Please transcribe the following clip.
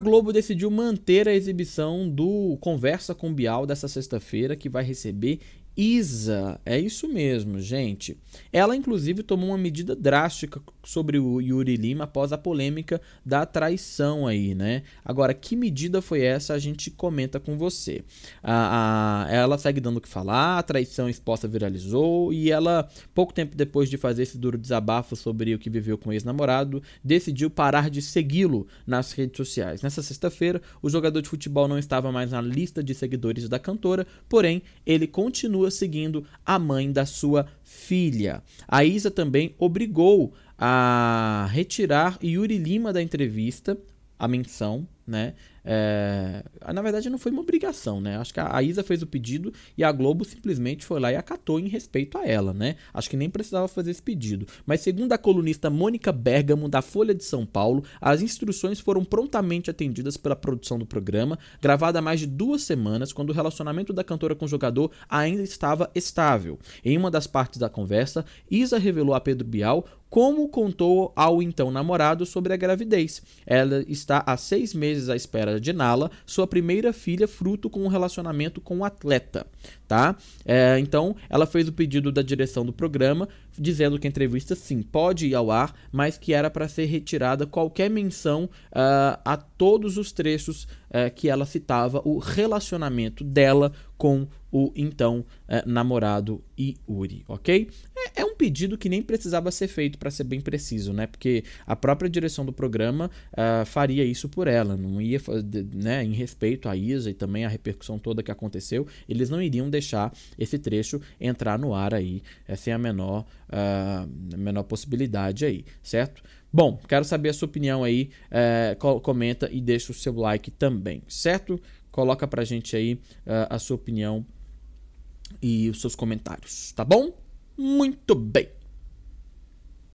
Globo decidiu manter a exibição do Conversa com Bial dessa sexta-feira, que vai receber Isa, é isso mesmo, gente. Ela, inclusive, tomou uma medida drástica sobre o Yuri Lima após a polêmica da traição aí, né? Agora, que medida foi essa? A gente comenta com você. A, a, ela segue dando o que falar, a traição exposta viralizou e ela, pouco tempo depois de fazer esse duro desabafo sobre o que viveu com o ex-namorado, decidiu parar de segui-lo nas redes sociais. Nessa sexta-feira, o jogador de futebol não estava mais na lista de seguidores da cantora, porém, ele continua seguindo a mãe da sua filha. A Isa também obrigou a retirar Yuri Lima da entrevista, a menção, né? É, na verdade, não foi uma obrigação, né? Acho que a, Isa fez o pedido e a Globo simplesmente foi lá e acatou em respeito a ela, né? Acho que nem precisava fazer esse pedido. Mas, segundo a colunista Mônica Bergamo, da Folha de São Paulo, as instruções foram prontamente atendidas pela produção do programa, gravada há mais de duas semanas, quando o relacionamento da cantora com o jogador ainda estava estável. Em uma das partes da conversa, Isa revelou a Pedro Bial como contou ao então namorado sobre a gravidez. Ela está há seis meses à espera de Nala, sua primeira filha, fruto com um relacionamento com o um atleta. Tá? É, então, ela fez o pedido da direção do programa, dizendo que a entrevista sim pode ir ao ar, mas que era para ser retirada qualquer menção uh, a todos os trechos uh, que ela citava o relacionamento dela com o então uh, namorado Yuri, ok? É um pedido que nem precisava ser feito, para ser bem preciso, né? Porque a própria direção do programa uh, faria isso por ela, não ia, né? Em respeito à Isa e também à repercussão toda que aconteceu, eles não iriam deixar esse trecho entrar no ar aí, é, sem a menor, uh, menor possibilidade aí, certo? Bom, quero saber a sua opinião aí, uh, comenta e deixa o seu like também, certo? Coloca pra gente aí ah, a sua opinião e os seus comentários, tá bom? Muito bem.